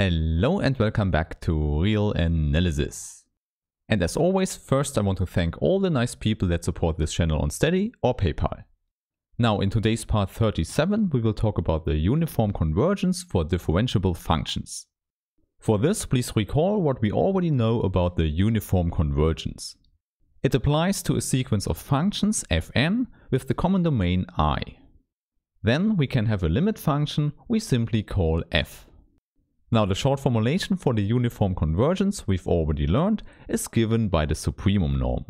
Hello and welcome back to Real Analysis. And as always, first I want to thank all the nice people that support this channel on Steady or PayPal. Now in today's part 37 we will talk about the uniform convergence for differentiable functions. For this please recall what we already know about the uniform convergence. It applies to a sequence of functions fn with the common domain i. Then we can have a limit function we simply call f. Now the short formulation for the uniform convergence we've already learned is given by the supremum norm.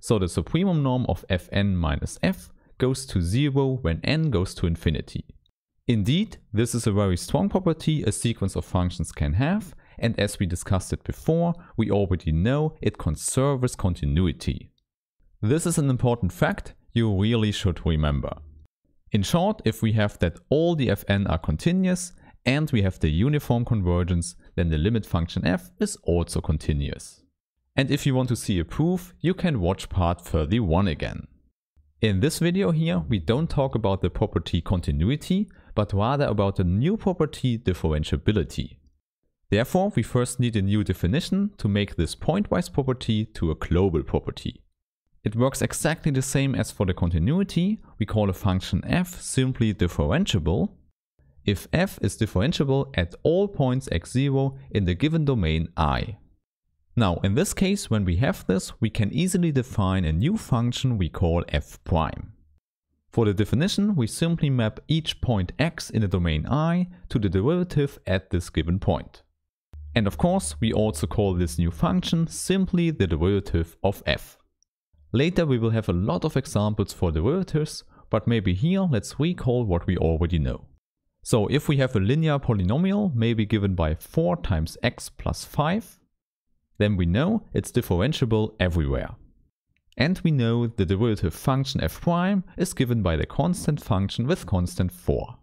So the supremum norm of fn minus f goes to 0 when n goes to infinity. Indeed, this is a very strong property a sequence of functions can have, and as we discussed it before, we already know it conserves continuity. This is an important fact you really should remember. In short, if we have that all the fn are continuous, and we have the uniform convergence, then the limit function f is also continuous. And if you want to see a proof, you can watch part 31 again. In this video here, we don't talk about the property continuity, but rather about the new property differentiability. Therefore, we first need a new definition to make this pointwise property to a global property. It works exactly the same as for the continuity. We call a function f simply differentiable, if f is differentiable at all points x0 in the given domain I. Now in this case when we have this we can easily define a new function we call f prime. For the definition we simply map each point x in the domain I to the derivative at this given point. And of course we also call this new function simply the derivative of f. Later we will have a lot of examples for derivatives, but maybe here let's recall what we already know. So if we have a linear polynomial, maybe given by 4 times x plus 5, then we know it's differentiable everywhere. And we know the derivative function f prime is given by the constant function with constant 4.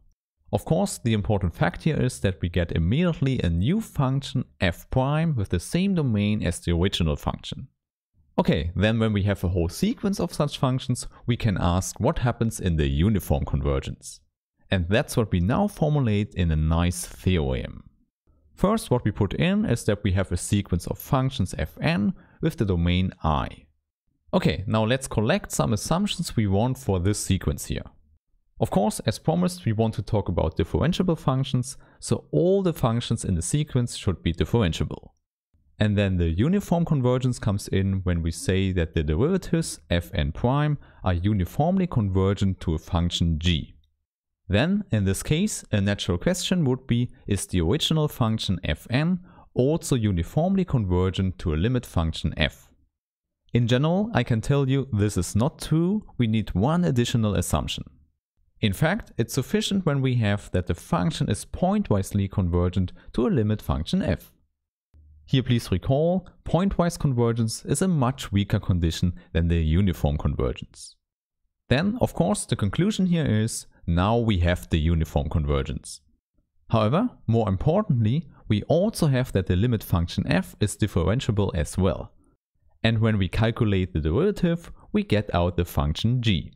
Of course, the important fact here is that we get immediately a new function f prime with the same domain as the original function. Okay, then when we have a whole sequence of such functions, we can ask what happens in the uniform convergence. And that's what we now formulate in a nice theorem. First, what we put in is that we have a sequence of functions fn with the domain i. Okay, now let's collect some assumptions we want for this sequence here. Of course, as promised, we want to talk about differentiable functions, so all the functions in the sequence should be differentiable. And then the uniform convergence comes in when we say that the derivatives fn prime are uniformly convergent to a function g. Then, in this case, a natural question would be, is the original function fn also uniformly convergent to a limit function f? In general, I can tell you this is not true, we need one additional assumption. In fact, it's sufficient when we have that the function is pointwisely convergent to a limit function f. Here please recall, pointwise convergence is a much weaker condition than the uniform convergence. Then, of course, the conclusion here is now we have the uniform convergence. However, more importantly, we also have that the limit function f is differentiable as well. And when we calculate the derivative, we get out the function g.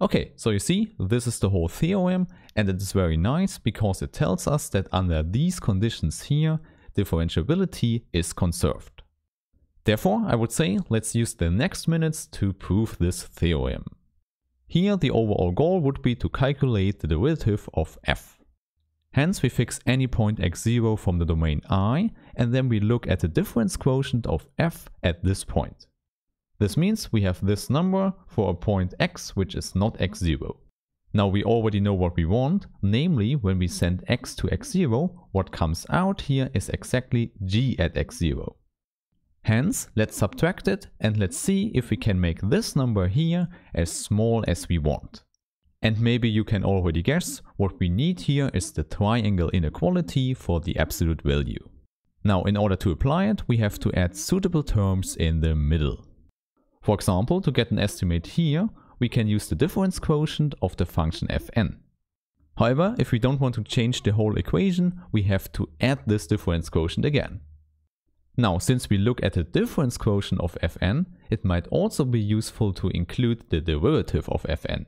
Okay, so you see, this is the whole theorem and it is very nice because it tells us that under these conditions here, differentiability is conserved. Therefore, I would say let's use the next minutes to prove this theorem. Here the overall goal would be to calculate the derivative of f. Hence we fix any point x0 from the domain I and then we look at the difference quotient of f at this point. This means we have this number for a point x which is not x0. Now we already know what we want, namely when we send x to x0, what comes out here is exactly g at x0. Hence, let's subtract it and let's see if we can make this number here as small as we want. And maybe you can already guess, what we need here is the triangle inequality for the absolute value. Now in order to apply it, we have to add suitable terms in the middle. For example, to get an estimate here, we can use the difference quotient of the function fn. However, if we don't want to change the whole equation, we have to add this difference quotient again. Now, since we look at the difference quotient of fn, it might also be useful to include the derivative of fn.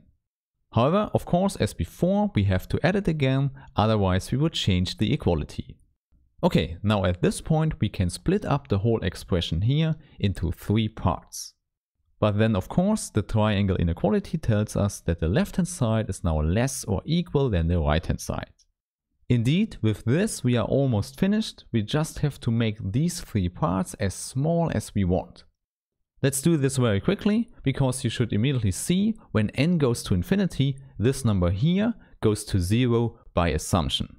However, of course, as before, we have to add it again, otherwise we would change the equality. Okay, now at this point we can split up the whole expression here into three parts. But then of course the triangle inequality tells us that the left hand side is now less or equal than the right hand side. Indeed, with this we are almost finished, we just have to make these three parts as small as we want. Let's do this very quickly, because you should immediately see when n goes to infinity, this number here goes to 0 by assumption.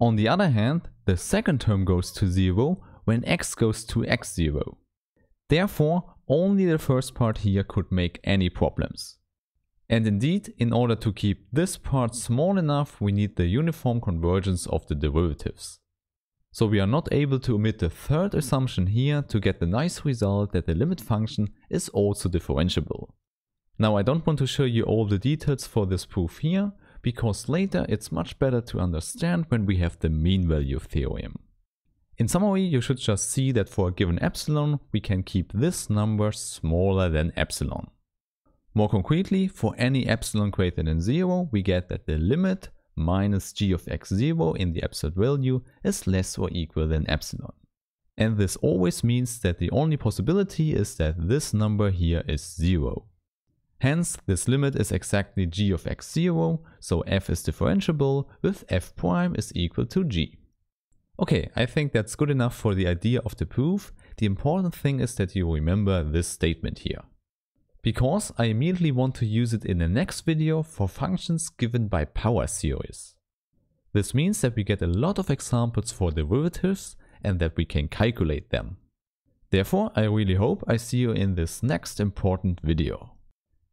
On the other hand, the second term goes to 0 when x goes to x0. Therefore, only the first part here could make any problems. And indeed, in order to keep this part small enough, we need the uniform convergence of the derivatives. So we are not able to omit the third assumption here to get the nice result that the limit function is also differentiable. Now I don't want to show you all the details for this proof here, because later it's much better to understand when we have the mean value theorem. In summary, you should just see that for a given epsilon, we can keep this number smaller than epsilon. More concretely, for any epsilon greater than 0, we get that the limit minus g of x0 in the absolute value is less or equal than epsilon. And this always means that the only possibility is that this number here is 0. Hence, this limit is exactly g of x0, so f is differentiable with f prime is equal to g. Okay, I think that's good enough for the idea of the proof. The important thing is that you remember this statement here because I immediately want to use it in the next video for functions given by power series. This means that we get a lot of examples for derivatives and that we can calculate them. Therefore, I really hope I see you in this next important video.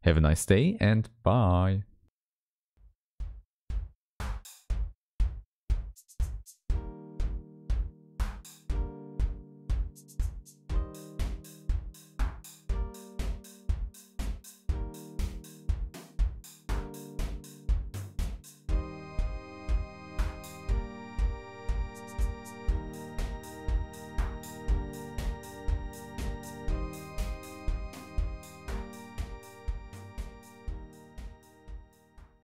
Have a nice day and bye!